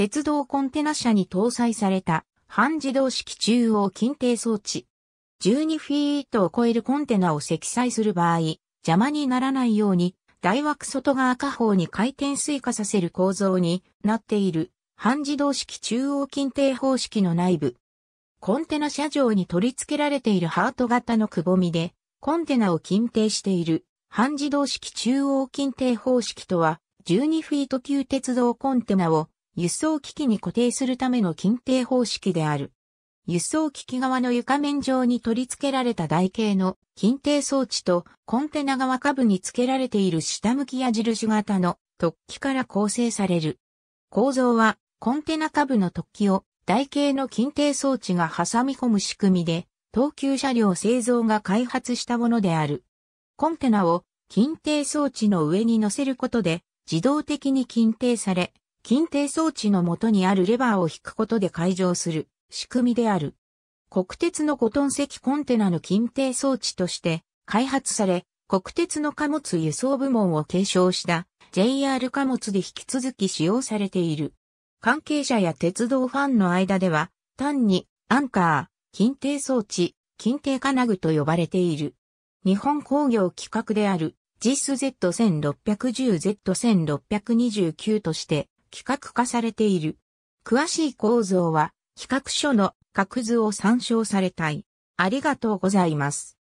鉄道コンテナ車に搭載された半自動式中央近定装置。12フィートを超えるコンテナを積載する場合、邪魔にならないように大枠外側下方に回転追加させる構造になっている半自動式中央近定方式の内部。コンテナ車上に取り付けられているハート型のくぼみでコンテナを近定している半自動式中央近定方式とは12フィート級鉄道コンテナを輸送機器に固定するための禁定方式である。輸送機器側の床面上に取り付けられた台形の禁定装置とコンテナ側下部に付けられている下向き矢印型の突起から構成される。構造はコンテナ下部の突起を台形の禁定装置が挟み込む仕組みで、東急車両製造が開発したものである。コンテナを禁定装置の上に乗せることで自動的に禁定され、近定装置の元にあるレバーを引くことで解錠する仕組みである。国鉄の5トン石コンテナの近定装置として開発され、国鉄の貨物輸送部門を継承した JR 貨物で引き続き使用されている。関係者や鉄道ファンの間では、単にアンカー、近定装置、近定金具と呼ばれている。日本工業規格である JIS Z1610、Z1629 として規格化されている。詳しい構造は、企画書の格図を参照されたい。ありがとうございます。